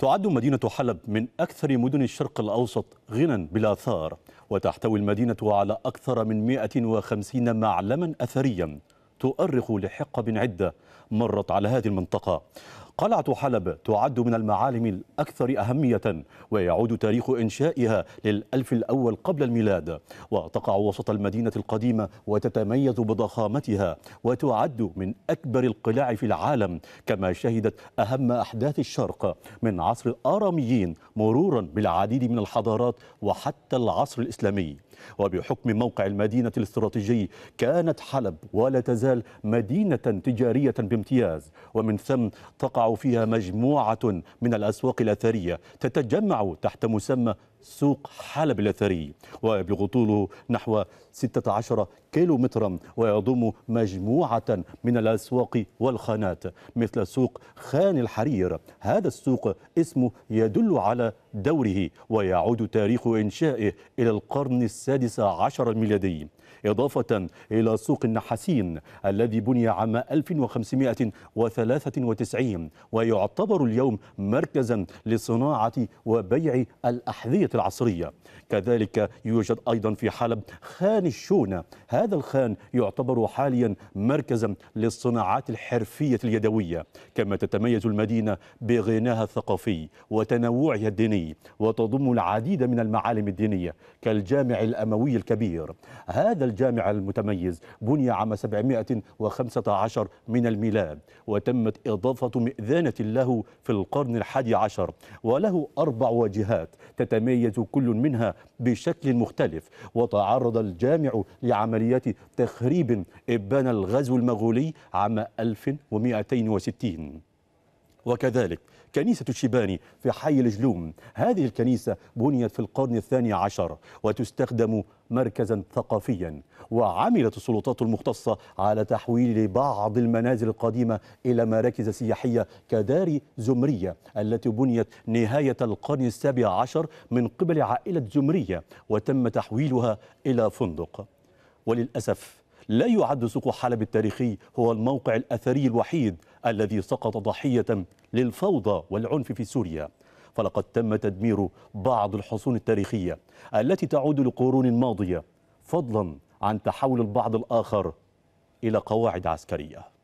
تعد مدينة حلب من أكثر مدن الشرق الأوسط غنى بالآثار وتحتوي المدينة على أكثر من 150 معلما أثريا تؤرخ لحقب عدة مرت على هذه المنطقة قلعة حلب تعد من المعالم الأكثر أهمية ويعود تاريخ إنشائها للألف الأول قبل الميلاد وتقع وسط المدينة القديمة وتتميز بضخامتها وتعد من أكبر القلاع في العالم كما شهدت أهم أحداث الشرق من عصر الآراميين مرورا بالعديد من الحضارات وحتى العصر الإسلامي وبحكم موقع المدينة الاستراتيجي كانت حلب ولا تزال مدينة تجارية بامتياز ومن ثم تقع فيها مجموعة من الأسواق الأثرية تتجمع تحت مسمى سوق حلب الأثري ويبلغ طوله نحو 16 كيلو مترا ويضم مجموعة من الأسواق والخانات مثل سوق خان الحرير هذا السوق اسمه يدل على دوره ويعود تاريخ إنشائه إلى القرن السادس عشر الميلادي إضافة إلى سوق النحاسين الذي بني عام 1593 ويعتبر اليوم مركزا لصناعة وبيع الأحذية العصرية كذلك يوجد أيضا في حلب خان الشونة هذا الخان يعتبر حاليا مركزا للصناعات الحرفية اليدوية كما تتميز المدينة بغناها الثقافي وتنوعها الديني وتضم العديد من المعالم الدينية كالجامع الأموي الكبير هذا الجامع المتميز بني عام 715 من الميلاد وتمت إضافة مئذنة له في القرن الحادي عشر وله أربع واجهات تتميز يتميز كل منها بشكل مختلف وتعرض الجامع لعمليات تخريب إبان الغزو المغولي عام 1260 وكذلك كنيسة شيباني في حي الجلوم هذه الكنيسة بنيت في القرن الثاني عشر وتستخدم مركزا ثقافيا وعملت السلطات المختصة على تحويل بعض المنازل القديمة إلى مراكز سياحية كدار زمرية التي بنيت نهاية القرن السابع عشر من قبل عائلة زمرية وتم تحويلها إلى فندق وللأسف لا يعد سوق حلب التاريخي هو الموقع الأثري الوحيد الذي سقط ضحية للفوضى والعنف في سوريا فلقد تم تدمير بعض الحصون التاريخية التي تعود لقرون ماضية فضلا عن تحول البعض الآخر إلى قواعد عسكرية